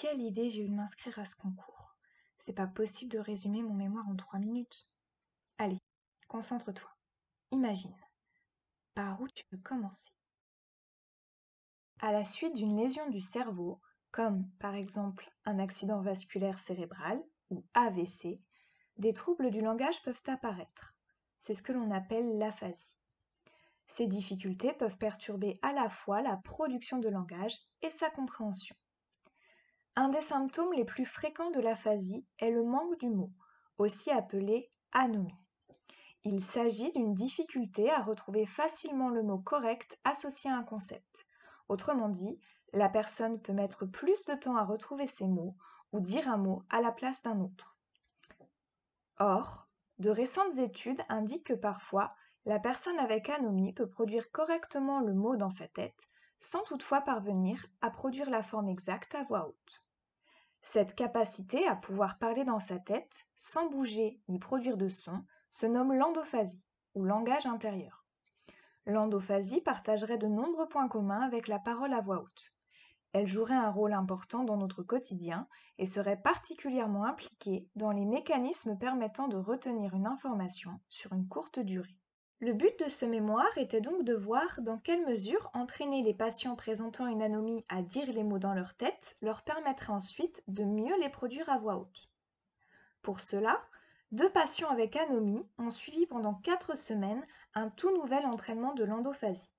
Quelle idée j'ai eu de m'inscrire à ce concours. C'est pas possible de résumer mon mémoire en trois minutes. Allez, concentre-toi. Imagine. Par où tu veux commencer À la suite d'une lésion du cerveau, comme par exemple un accident vasculaire cérébral ou AVC, des troubles du langage peuvent apparaître. C'est ce que l'on appelle l'aphasie. Ces difficultés peuvent perturber à la fois la production de langage et sa compréhension. Un des symptômes les plus fréquents de l'aphasie est le manque du mot, aussi appelé anomie. Il s'agit d'une difficulté à retrouver facilement le mot correct associé à un concept. Autrement dit, la personne peut mettre plus de temps à retrouver ses mots ou dire un mot à la place d'un autre. Or, de récentes études indiquent que parfois, la personne avec anomie peut produire correctement le mot dans sa tête, sans toutefois parvenir à produire la forme exacte à voix haute. Cette capacité à pouvoir parler dans sa tête, sans bouger ni produire de son, se nomme l'endophasie, ou langage intérieur. L'endophasie partagerait de nombreux points communs avec la parole à voix haute. Elle jouerait un rôle important dans notre quotidien et serait particulièrement impliquée dans les mécanismes permettant de retenir une information sur une courte durée. Le but de ce mémoire était donc de voir dans quelle mesure entraîner les patients présentant une anomie à dire les mots dans leur tête leur permettrait ensuite de mieux les produire à voix haute. Pour cela, deux patients avec anomie ont suivi pendant quatre semaines un tout nouvel entraînement de l'endophasie.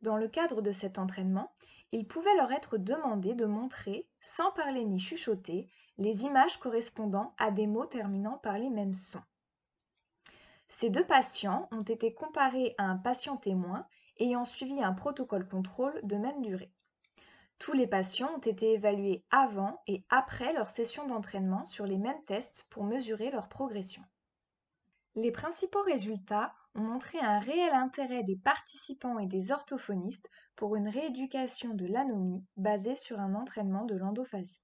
Dans le cadre de cet entraînement, il pouvait leur être demandé de montrer, sans parler ni chuchoter, les images correspondant à des mots terminant par les mêmes sons. Ces deux patients ont été comparés à un patient témoin ayant suivi un protocole contrôle de même durée. Tous les patients ont été évalués avant et après leur session d'entraînement sur les mêmes tests pour mesurer leur progression. Les principaux résultats ont montré un réel intérêt des participants et des orthophonistes pour une rééducation de l'anomie basée sur un entraînement de l'endophasie.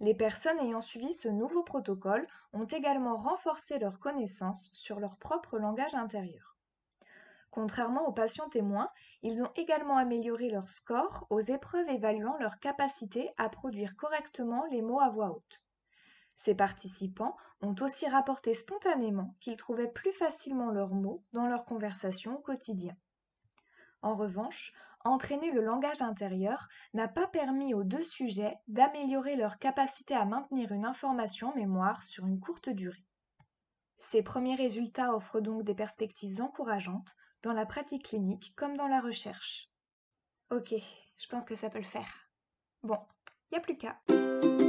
Les personnes ayant suivi ce nouveau protocole ont également renforcé leurs connaissances sur leur propre langage intérieur. Contrairement aux patients témoins, ils ont également amélioré leur score aux épreuves évaluant leur capacité à produire correctement les mots à voix haute. Ces participants ont aussi rapporté spontanément qu'ils trouvaient plus facilement leurs mots dans leur conversation au quotidien. En revanche, entraîner le langage intérieur n'a pas permis aux deux sujets d'améliorer leur capacité à maintenir une information mémoire sur une courte durée. Ces premiers résultats offrent donc des perspectives encourageantes dans la pratique clinique comme dans la recherche. Ok, je pense que ça peut le faire. Bon, il n'y a plus qu'à.